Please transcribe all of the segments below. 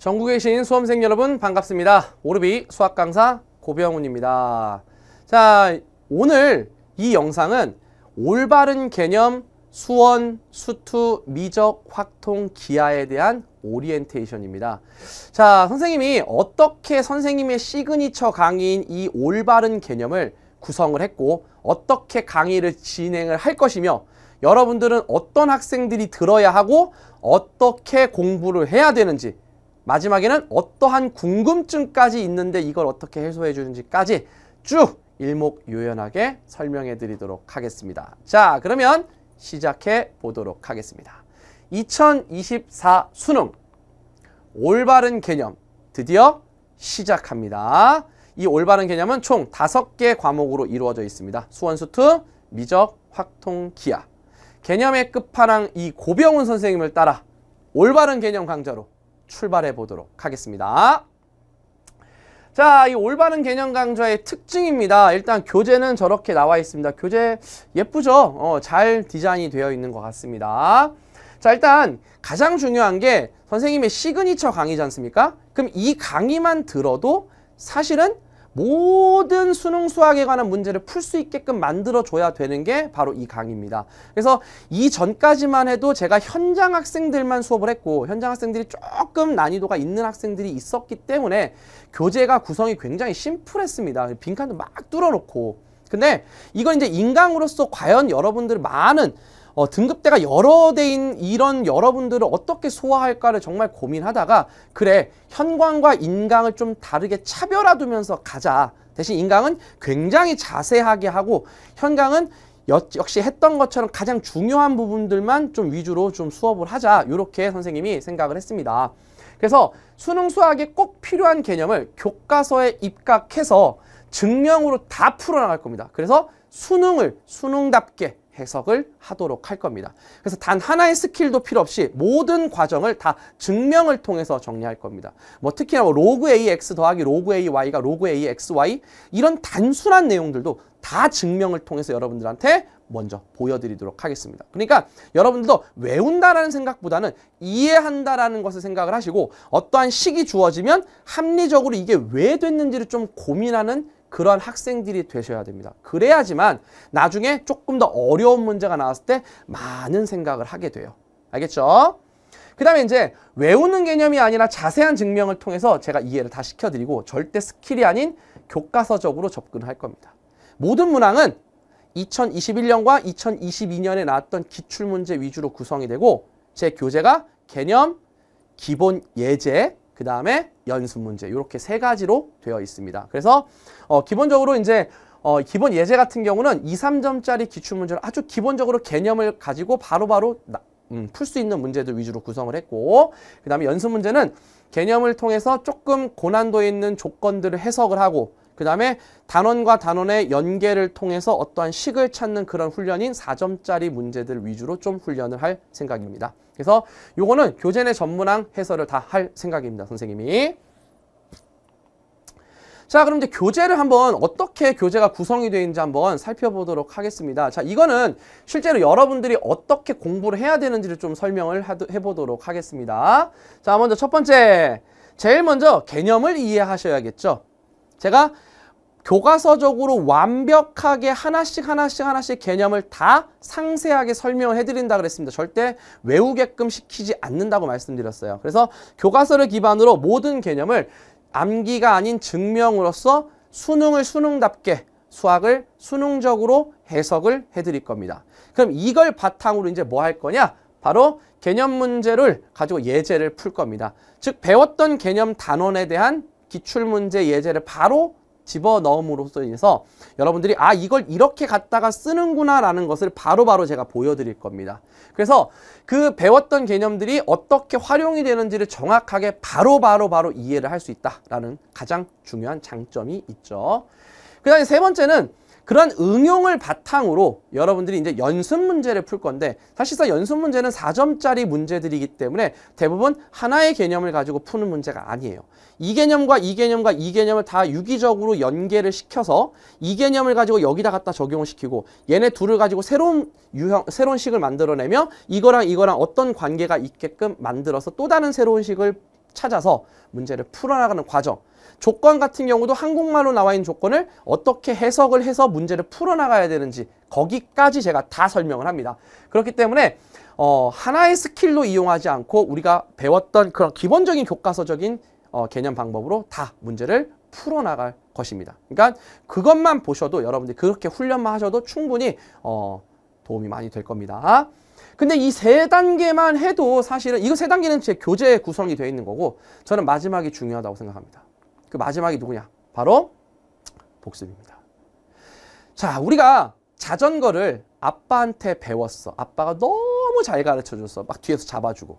전국에 계신 수험생 여러분 반갑습니다. 오르비 수학 강사 고병훈입니다. 자, 오늘 이 영상은 올바른 개념 수원, 수투, 미적, 확통, 기하에 대한 오리엔테이션입니다. 자, 선생님이 어떻게 선생님의 시그니처 강의인 이 올바른 개념을 구성을 했고 어떻게 강의를 진행을 할 것이며 여러분들은 어떤 학생들이 들어야 하고 어떻게 공부를 해야 되는지 마지막에는 어떠한 궁금증까지 있는데 이걸 어떻게 해소해 주는지까지 쭉 일목요연하게 설명해 드리도록 하겠습니다. 자, 그러면 시작해 보도록 하겠습니다. 2024 수능 올바른 개념 드디어 시작합니다. 이 올바른 개념은 총 다섯 개 과목으로 이루어져 있습니다. 수원수투, 미적, 확통, 기아. 개념의 끝판왕 이 고병훈 선생님을 따라 올바른 개념 강좌로 출발해 보도록 하겠습니다. 자, 이 올바른 개념 강좌의 특징입니다. 일단 교재는 저렇게 나와 있습니다. 교재 예쁘죠? 어, 잘 디자인이 되어 있는 것 같습니다. 자, 일단 가장 중요한 게 선생님의 시그니처 강의지 않습니까? 그럼 이 강의만 들어도 사실은 모든 수능 수학에 관한 문제를 풀 수 있게끔 만들어줘야 되는 게 바로 이 강의입니다. 그래서 이 전까지만 해도 제가 현장 학생들만 수업을 했고 현장 학생들이 조금 난이도가 있는 학생들이 있었기 때문에 교재가 구성이 굉장히 심플했습니다. 빈칸도 막 뚫어놓고 근데 이건 이제 인강으로서 과연 여러분들 많은 어, 등급대가 여러 대인 이런 여러분들을 어떻게 소화할까를 정말 고민하다가 그래 현광과 인강을 좀 다르게 차별화 두면서 가자 대신 인강은 굉장히 자세하게 하고 현강은 역시 했던 것처럼 가장 중요한 부분들만 좀 위주로 좀 수업을 하자 이렇게 선생님이 생각을 했습니다 그래서 수능 수학에 꼭 필요한 개념을 교과서에 입각해서 증명으로 다 풀어나갈 겁니다 그래서 수능을 수능답게 해석을 하도록 할 겁니다. 그래서 단 하나의 스킬도 필요 없이 모든 과정을 다 증명을 통해서 정리할 겁니다. 뭐 특히나 뭐 로그 AX 더하기 로그 AY가 로그 AXY 이런 단순한 내용들도 다 증명을 통해서 여러분들한테 먼저 보여드리도록 하겠습니다. 그러니까 여러분들도 외운다라는 생각보다는 이해한다라는 것을 생각을 하시고 어떠한 식이 주어지면 합리적으로 이게 왜 됐는지를 좀 고민하는 그런 학생들이 되셔야 됩니다. 그래야지만 나중에 조금 더 어려운 문제가 나왔을 때 많은 생각을 하게 돼요. 알겠죠? 그 다음에 이제 외우는 개념이 아니라 자세한 증명을 통해서 제가 이해를 다 시켜드리고 절대 스킬이 아닌 교과서적으로 접근을 할 겁니다. 모든 문항은 2021년과 2022년에 나왔던 기출문제 위주로 구성이 되고 제 교재가 개념, 기본 예제, 그 다음에 연습 문제 이렇게 세 가지로 되어 있습니다. 그래서 어, 기본적으로 이제 어, 기본 예제 같은 경우는 2, 3점짜리 기출문제로 아주 기본적으로 개념을 가지고 바로바로 바 음, 풀 수 있는 문제들 위주로 구성을 했고 그 다음에 연습 문제는 개념을 통해서 조금 고난도에 있는 조건들을 해석을 하고 그 다음에 단원과 단원의 연계를 통해서 어떠한 식을 찾는 그런 훈련인 4점짜리 문제들 위주로 좀 훈련을 할 생각입니다. 그래서 요거는 교재 내 전문항 해설을 다 할 생각입니다. 선생님이. 자 그럼 이제 교재를 한번 어떻게 교재가 구성이 되어 있는지 한번 살펴보도록 하겠습니다 자 이거는 실제로 여러분들이 어떻게 공부를 해야 되는지를 좀 설명을 하도, 해보도록 하겠습니다 자 먼저 첫 번째 제일 먼저 개념을 이해하셔야겠죠 제가 교과서적으로 완벽하게 하나씩 하나씩 하나씩 개념을 다 상세하게 설명을 해드린다 그랬습니다. 절대 외우게끔 시키지 않는다고 말씀드렸어요. 그래서 교과서를 기반으로 모든 개념을 암기가 아닌 증명으로써 수능을 수능답게 수학을 수능적으로 해석을 해드릴 겁니다. 그럼 이걸 바탕으로 이제 뭐 할 거냐? 바로 개념 문제를 가지고 예제를 풀 겁니다. 즉 배웠던 개념 단원에 대한 기출문제 예제를 바로 집어넣음으로써 인해서 여러분들이 아 이걸 이렇게 갖다가 쓰는구나 라는 것을 바로바로 바로 제가 보여드릴 겁니다. 그래서 그 배웠던 개념들이 어떻게 활용이 되는지를 정확하게 바로바로 바로, 바로 이해를 할 수 있다라는 가장 중요한 장점이 있죠. 그 다음에 세 번째는 그런 응용을 바탕으로 여러분들이 이제 연습 문제를 풀 건데 사실상 연습 문제는 4점짜리 문제들이기 때문에 대부분 하나의 개념을 가지고 푸는 문제가 아니에요. 이 개념과 이 개념과 이 개념을 다 유기적으로 연계를 시켜서 이 개념을 가지고 여기다 갖다 적용을 시키고 얘네 둘을 가지고 새로운 유형, 새로운 식을 만들어내며 이거랑 이거랑 어떤 관계가 있게끔 만들어서 또 다른 새로운 식을 찾아서 문제를 풀어나가는 과정 조건 같은 경우도 한국말로 나와 있는 조건을 어떻게 해석을 해서 문제를 풀어나가야 되는지 거기까지 제가 다 설명을 합니다. 그렇기 때문에 어, 하나의 스킬로 이용하지 않고 우리가 배웠던 그런 기본적인 교과서적인 어, 개념 방법으로 다 문제를 풀어나갈 것입니다. 그러니까 그것만 보셔도 여러분들 이 그렇게 훈련만 하셔도 충분히 어, 도움이 많이 될 겁니다. 근데 이 세 단계만 해도 사실은 이거 세 단계는 제 교재 구성이 되어 있는 거고 저는 마지막이 중요하다고 생각합니다. 그 마지막이 누구냐? 바로 복습입니다. 자, 우리가 자전거를 아빠한테 배웠어. 아빠가 너무 잘 가르쳐 줬어. 막 뒤에서 잡아주고.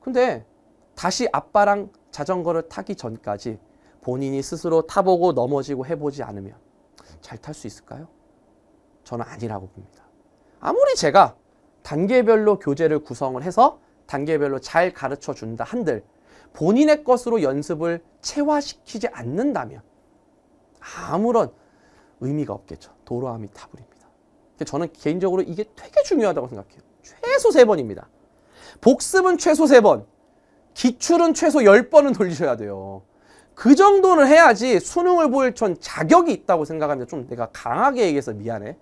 근데 다시 아빠랑 자전거를 타기 전까지 본인이 스스로 타보고 넘어지고 해보지 않으면 잘 탈 수 있을까요? 저는 아니라고 봅니다. 아무리 제가 단계별로 교재를 구성을 해서 단계별로 잘 가르쳐 준다 한들 본인의 것으로 연습을 체화시키지 않는다면 아무런 의미가 없겠죠. 도로함이 타불입니다. 저는 개인적으로 이게 되게 중요하다고 생각해요. 최소 세번입니다 복습은 최소 세번 기출은 최소 10번은 돌리셔야 돼요. 그 정도는 해야지 수능을 볼전 자격이 있다고 생각합니다. 좀 내가 강하게 얘기해서 미안해.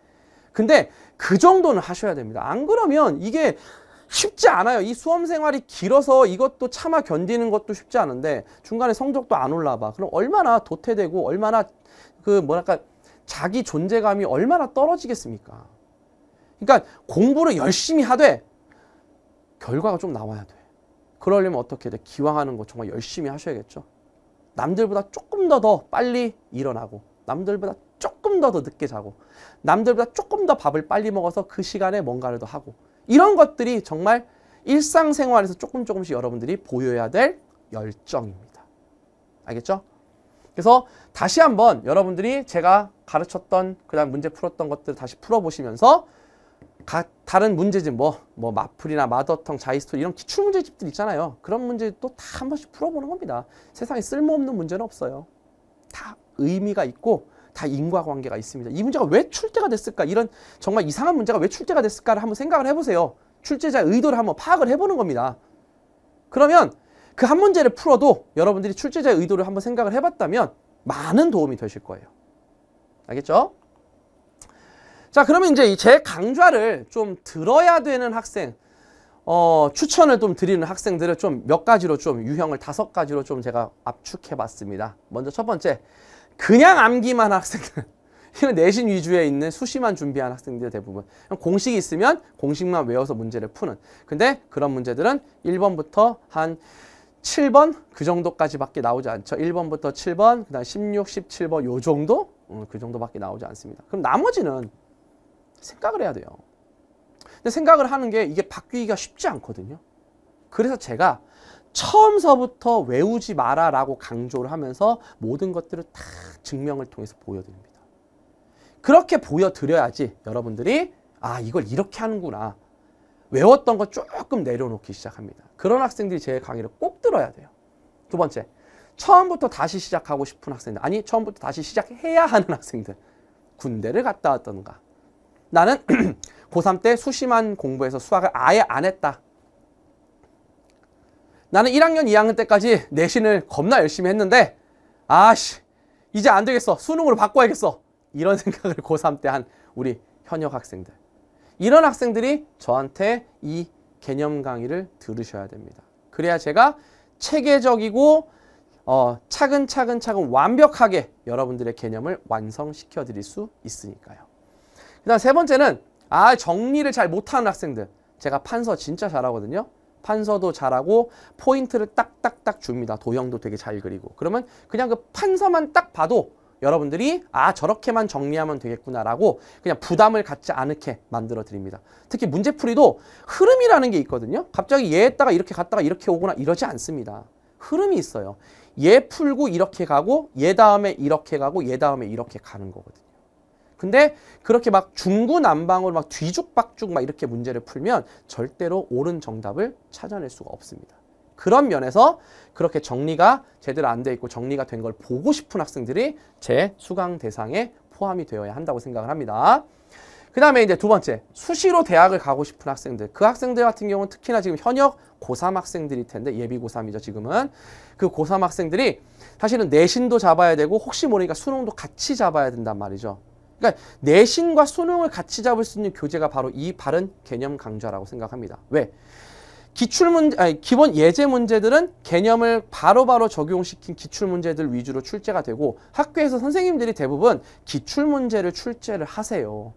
근데 그 정도는 하셔야 됩니다. 안 그러면 이게 쉽지 않아요. 이 수험 생활이 길어서 이것도 참아 견디는 것도 쉽지 않은데 중간에 성적도 안 올라봐. 그럼 얼마나 도태되고 얼마나 그 뭐랄까 자기 존재감이 얼마나 떨어지겠습니까? 그러니까 공부를 열심히 하되 결과가 좀 나와야 돼. 그러려면 어떻게 돼? 기왕하는 거 정말 열심히 하셔야겠죠. 남들보다 조금 더 더 빨리 일어나고 남들보다 조금 더 더 늦게 자고 남들보다 조금 더 밥을 빨리 먹어서 그 시간에 뭔가를 더 하고 이런 것들이 정말 일상생활에서 조금 조금씩 여러분들이 보여야 될 열정입니다. 알겠죠? 그래서 다시 한번 여러분들이 제가 가르쳤던 그다음 문제 풀었던 것들 다시 풀어보시면서 가, 다른 문제집 뭐, 뭐 마플이나 마더텅, 자이스토리 이런 기출 문제집들 있잖아요. 그런 문제도 다 한 번씩 풀어보는 겁니다. 세상에 쓸모없는 문제는 없어요. 다 의미가 있고 다 인과관계가 있습니다. 이 문제가 왜 출제가 됐을까? 이런 정말 이상한 문제가 왜 출제가 됐을까를 한번 생각을 해보세요. 출제자의 의도를 한번 파악을 해보는 겁니다. 그러면 그 한 문제를 풀어도 여러분들이 출제자의 의도를 한번 생각을 해봤다면 많은 도움이 되실 거예요. 알겠죠? 자, 그러면 이제 제 강좌를 좀 들어야 되는 학생, 어, 추천을 좀 드리는 학생들을 좀 몇 가지로 좀 유형을 다섯 가지로 좀 제가 압축해 봤습니다. 먼저 첫 번째, 그냥 암기만 학생들 이런 내신 위주에 있는 수시만 준비한 학생들 대부분 공식이 있으면 공식만 외워서 문제를 푸는 근데 그런 문제들은 1번부터 한 7번 그 정도까지밖에 나오지 않죠. 1번부터 7번, 그다음 16, 17번 요 정도? 음, 그 정도밖에 나오지 않습니다. 그럼 나머지는 생각을 해야 돼요. 근데 생각을 하는 게 이게 바뀌기가 쉽지 않거든요. 그래서 제가 처음서부터 외우지 마라라고 강조를 하면서 모든 것들을 다 증명을 통해서 보여드립니다. 그렇게 보여드려야지 여러분들이 아 이걸 이렇게 하는구나 외웠던 거 조금 내려놓기 시작합니다. 그런 학생들이 제 강의를 꼭 들어야 돼요. 두 번째, 처음부터 다시 시작하고 싶은 학생들 아니 처음부터 다시 시작해야 하는 학생들 군대를 갔다 왔던가 나는 고3 때 수시만 공부해서 수학을 아예 안 했다. 나는 1학년, 2학년 때까지 내신을 겁나 열심히 했는데 아씨 이제 안 되겠어. 수능으로 바꿔야겠어. 이런 생각을 고3 때 한 우리 현역 학생들. 이런 학생들이 저한테 이 개념 강의를 들으셔야 됩니다. 그래야 제가 체계적이고 어, 차근차근 차근 완벽하게 여러분들의 개념을 완성시켜 드릴 수 있으니까요. 그 다음 세 번째는 아 정리를 잘 못하는 학생들 제가 판서 진짜 잘하거든요. 판서도 잘하고 포인트를 딱딱딱 줍니다. 도형도 되게 잘 그리고 그러면 그냥 그 판서만 딱 봐도 여러분들이 아 저렇게만 정리하면 되겠구나라고 그냥 부담을 갖지 않게 만들어 드립니다. 특히 문제풀이도 흐름이라는 게 있거든요. 갑자기 얘에다가 이렇게 갔다가 이렇게 오거나 이러지 않습니다. 흐름이 있어요. 얘 풀고 이렇게 가고 얘 다음에 이렇게 가고 얘 다음에 이렇게 가는 거거든요. 근데 그렇게 막 중구난방으로 막 뒤죽박죽 막 이렇게 문제를 풀면 절대로 옳은 정답을 찾아낼 수가 없습니다. 그런 면에서 그렇게 정리가 제대로 안 돼 있고 정리가 된 걸 보고 싶은 학생들이 제 수강 대상에 포함이 되어야 한다고 생각을 합니다. 그 다음에 이제 두 번째, 수시로 대학을 가고 싶은 학생들. 그 학생들 같은 경우는 특히나 지금 현역 고3 학생들일 텐데, 예비 고3이죠, 지금은. 그 고3 학생들이 사실은 내신도 잡아야 되고, 혹시 모르니까 수능도 같이 잡아야 된단 말이죠. 그러니까 내신과 수능을 같이 잡을 수 있는 교재가 바로 이 바른 개념 강좌라고 생각합니다. 왜? 기출문 아니, 기본 예제 문제들은 개념을 바로바로 바로 적용시킨 기출 문제들 위주로 출제가 되고 학교에서 선생님들이 대부분 기출 문제를 출제를 하세요.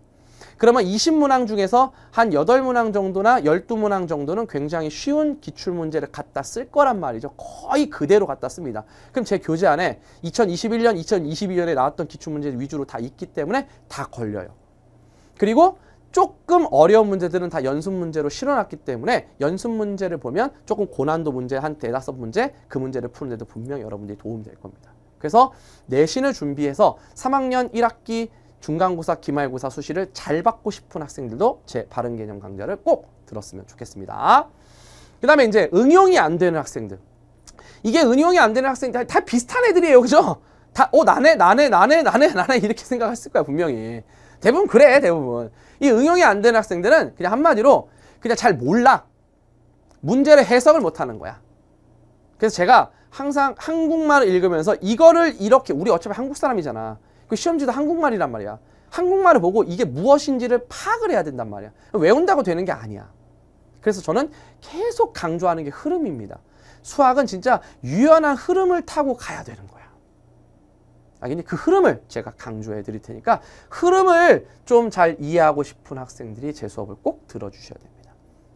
그러면 20문항 중에서 한 8문항 정도나 12문항 정도는 굉장히 쉬운 기출 문제를 갖다 쓸 거란 말이죠. 거의 그대로 갖다 씁니다. 그럼 제 교재 안에 2021년, 2022년에 나왔던 기출 문제 위주로 다 있기 때문에 다 걸려요. 그리고 조금 어려운 문제들은 다 연습 문제로 실어놨기 때문에 연습 문제를 보면 조금 고난도 문제 한 대다섯 문제 그 문제를 푸는데도 분명히 여러분들이 도움될 겁니다. 그래서 내신을 준비해서 3학년 1학기 중간고사, 기말고사 수시를 잘 받고 싶은 학생들도 제 바른 개념 강좌를 꼭 들었으면 좋겠습니다. 그 다음에 이제 응용이 안 되는 학생들. 이게 응용이 안 되는 학생들 다 비슷한 애들이에요. 그죠? 다, 어, 나네, 나네, 나네, 나네, 나네 이렇게 생각했을 거야, 분명히. 대부분 그래, 대부분. 이 응용이 안 되는 학생들은 그냥 한마디로 그냥 잘 몰라. 문제를 해석을 못 하는 거야. 그래서 제가 항상 한국말을 읽으면서 이거를 이렇게, 우리 어차피 한국 사람이잖아. 그 시험지도 한국말이란 말이야. 한국말을 보고 이게 무엇인지를 파악을 해야 된단 말이야. 외운다고 되는 게 아니야. 그래서 저는 계속 강조하는 게 흐름입니다. 수학은 진짜 유연한 흐름을 타고 가야 되는 거야. 그 흐름을 제가 강조해 드릴 테니까 흐름을 좀 잘 이해하고 싶은 학생들이 제 수업을 꼭 들어주셔야 돼요.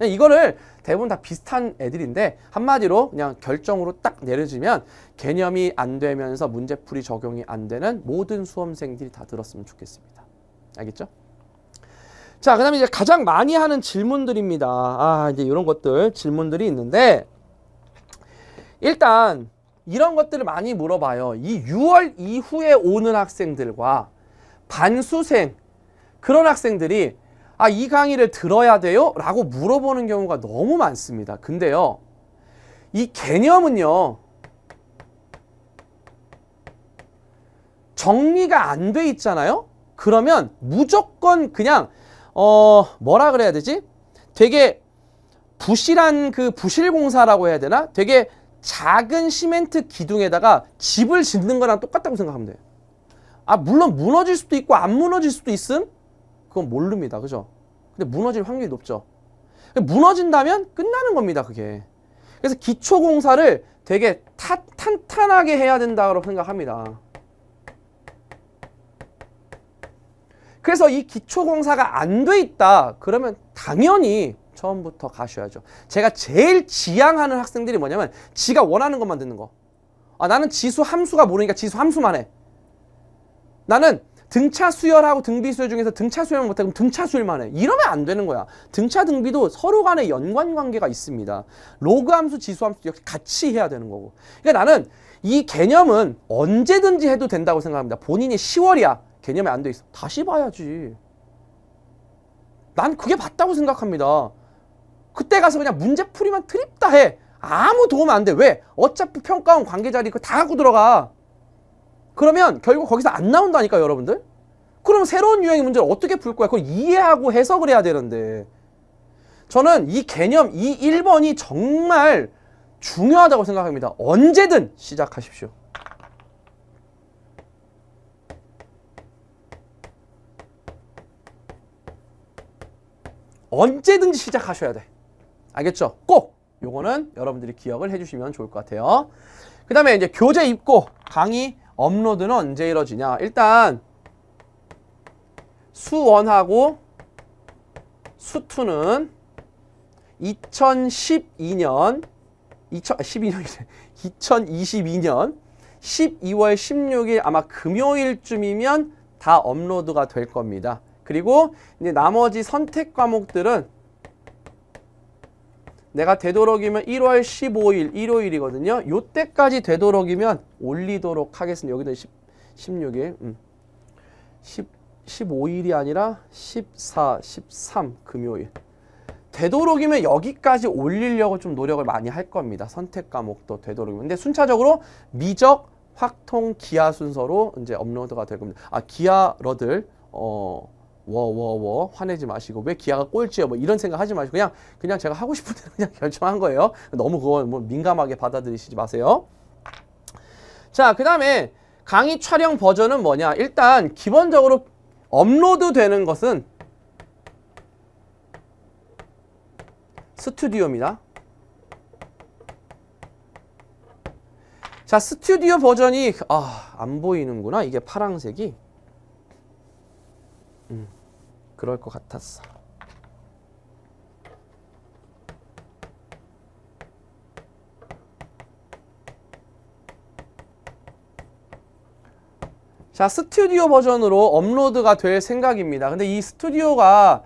이거를 대부분 다 비슷한 애들인데 한마디로 그냥 결정으로 딱 내려지면 개념이 안 되면서 문제풀이 적용이 안 되는 모든 수험생들이 다 들었으면 좋겠습니다. 알겠죠? 자, 그 다음에 이제 가장 많이 하는 질문들입니다. 아, 이제 이런 것들, 질문들이 있는데, 일단, 이런 것들을 많이 물어봐요. 이 6월 이후에 오는 학생들과 반수생, 그런 학생들이 아, 이 강의를 들어야 돼요? 라고 물어보는 경우가 너무 많습니다. 근데요, 이 개념은요, 정리가 안 돼 있잖아요? 그러면 무조건 그냥, 어, 뭐라 그래야 되지? 되게 부실한 그 부실공사라고 해야 되나? 되게 작은 시멘트 기둥에다가 집을 짓는 거랑 똑같다고 생각하면 돼요. 아, 물론 무너질 수도 있고 안 무너질 수도 있음? 그건 모릅니다. 그죠? 근데 무너질 확률이 높죠. 무너진다면 끝나는 겁니다. 그게. 그래서 기초공사를 되게 타, 탄탄하게 해야 된다고 생각합니다. 그래서 이 기초공사가 안 돼 있다. 그러면 당연히 처음부터 가셔야죠. 제가 제일 지향하는 학생들이 뭐냐면 지가 원하는 것만 듣는 거. 아, 나는 지수 함수가 모르니까 지수 함수만 해. 나는 등차 수열하고 등비 수열 중에서 등차 수열 못해 그럼 등차 수열만 해 이러면 안 되는 거야 등차 등비도 서로 간에 연관 관계가 있습니다 로그 함수 지수 함수도 역시 같이 해야 되는 거고 그러니까 나는 이 개념은 언제든지 해도 된다고 생각합니다 본인이 10월이야 개념이안 돼 있어 다시 봐야지 난 그게 맞다고 생각합니다 그때 가서 그냥 문제풀이만 트립다 해 아무 도움 안 돼 왜 어차피 평가원 관계자리 그다 갖고 들어가 그러면 결국 거기서 안 나온다니까 여러분들. 그럼 새로운 유행의 문제를 어떻게 풀 거야? 그걸 이해하고 해석을 해야 되는데. 저는 이 개념 이 1번이 정말 중요하다고 생각합니다. 언제든 시작하십시오. 언제든지 시작하셔야 돼. 알겠죠? 꼭! 요거는 여러분들이 기억을 해주시면 좋을 것 같아요. 그 다음에 이제 교재 입고 강의 업로드는 언제 이루어지냐 일단 수원하고 수투는 2012년 2 0 1 2년 2022년 12월 16일 아마 금요일쯤이면 다 업로드가 될 겁니다. 그리고 이제 나머지 선택 과목들은 내가 되도록이면 1월 15일 일요일이거든요. 요때까지 되도록이면 올리도록 하겠습니다. 여기는 10, 16일. 음. 10, 15일이 아니라 14, 13 금요일. 되도록이면 여기까지 올리려고 좀 노력을 많이 할 겁니다. 선택 과목도 되도록이면. 근데 순차적으로 미적, 확통, 기아 순서로 이제 업로드가 될 겁니다. 아, 기아러들 어 워워워 화내지 마시고 왜 기아가 꼴찌야 뭐 이런 생각 하지 마시고 그냥 그냥 제가 하고 싶은 대로 그냥 결정한 거예요. 너무 그건 뭐 민감하게 받아들이시지 마세요. 자, 그다음에 강의 촬영 버전은 뭐냐? 일단 기본적으로 업로드 되는 것은 스튜디오입니다. 자, 스튜디오 버전이 아, 안 보이는구나. 이게 파랑색이 그럴 것 같았어. 자, 스튜디오 버전으로 업로드가 될 생각입니다. 근데 이 스튜디오가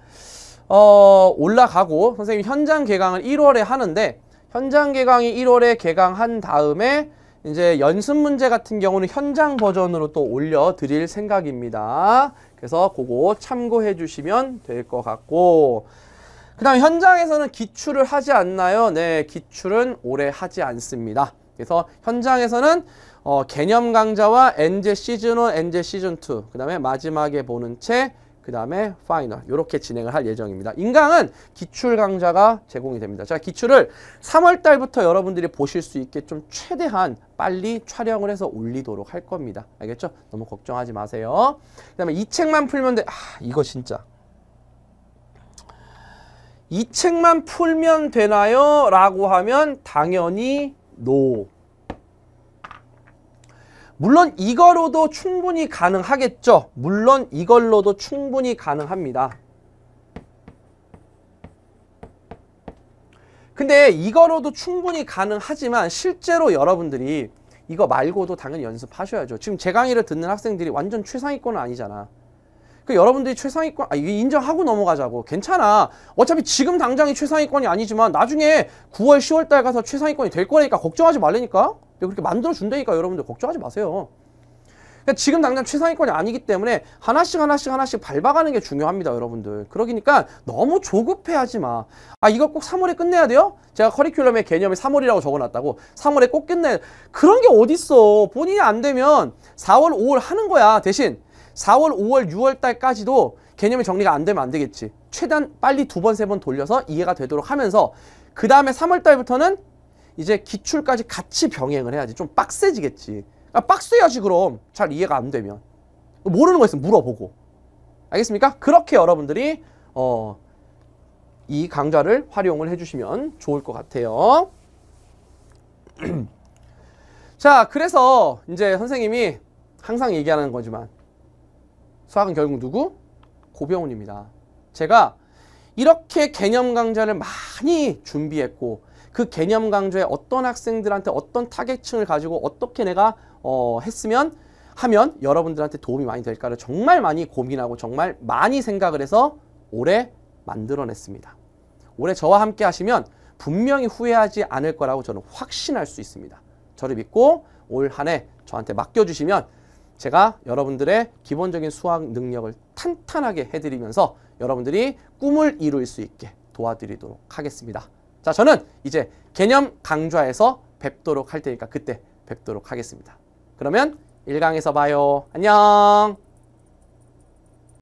어, 올라가고 선생님 현장 개강을 1월에 하는데 현장 개강이 1월에 개강한 다음에 이제 연습 문제 같은 경우는 현장 버전으로 또 올려 드릴 생각입니다. 그래서 그거 참고해 주시면 될 것 같고 그 다음 현장에서는 기출을 하지 않나요? 네, 기출은 오래 하지 않습니다. 그래서 현장에서는 어, 개념 강좌와 엔제 시즌 1, 엔제 시즌 2, 그 다음에 마지막에 보는 책, 그 다음에 파이널 이렇게 진행을 할 예정입니다. 인강은 기출 강좌가 제공이 됩니다. 자 기출을 3월 달부터 여러분들이 보실 수 있게 좀 최대한 빨리 촬영을 해서 올리도록 할 겁니다. 알겠죠? 너무 걱정하지 마세요. 그 다음에 이 책만 풀면 돼. 아 이거 진짜 이 책만 풀면 되나요? 라고 하면 당연히 노 no. 물론 이거로도 충분히 가능하겠죠. 물론 이걸로도 충분히 가능합니다. 근데 이거로도 충분히 가능하지만 실제로 여러분들이 이거 말고도 당연히 연습하셔야죠. 지금 제 강의를 듣는 학생들이 완전 최상위권은 아니잖아. 그 여러분들이 최상위권 아, 인정하고 넘어가자고 괜찮아 어차피 지금 당장이 최상위권이 아니지만 나중에 9월 10월 달 가서 최상위권이 될거니까 걱정하지 말라니까 그렇게 만들어준다니까 여러분들 걱정하지 마세요. 그러니까 지금 당장 최상위권이 아니기 때문에 하나씩 하나씩 하나씩 밟아가는 게 중요합니다 여러분들 그러니까 기 너무 조급해하지 마아 이거 꼭 3월에 끝내야 돼요? 제가 커리큘럼의 개념이 3월이라고 적어놨다고 3월에 꼭 끝내 야 그런 게 어딨어 본인이 안 되면 4월 5월 하는 거야 대신 4월 5월 6월 달까지도 개념이 정리가 안 되면 안 되겠지 최대한 빨리 두 번 세 번 돌려서 이해가 되도록 하면서 그 다음에 3월 달부터는 이제 기출까지 같이 병행을 해야지 좀 빡세지겠지. 아, 빡세야지 그럼 잘 이해가 안 되면 모르는 거 있으면 물어보고 알겠습니까? 그렇게 여러분들이 어, 이 강좌를 활용을 해주시면 좋을 것 같아요. 자, 그래서 이제 선생님이 항상 얘기하는 거지만 수학은 결국 누구? 고병훈입니다. 제가 이렇게 개념 강좌를 많이 준비했고 그 개념 강조에 어떤 학생들한테 어떤 타겟층을 가지고 어떻게 내가 어, 했으면 하면 여러분들한테 도움이 많이 될까를 정말 많이 고민하고 정말 많이 생각을 해서 올해 만들어냈습니다. 올해 저와 함께 하시면 분명히 후회하지 않을 거라고 저는 확신할 수 있습니다. 저를 믿고 올 한 해 저한테 맡겨주시면 제가 여러분들의 기본적인 수학 능력을 탄탄하게 해드리면서 여러분들이 꿈을 이룰 수 있게 도와드리도록 하겠습니다. 자, 저는 이제 개념 강좌에서 뵙도록 할 테니까 그때 뵙도록 하겠습니다. 그러면 1강에서 봐요. 안녕!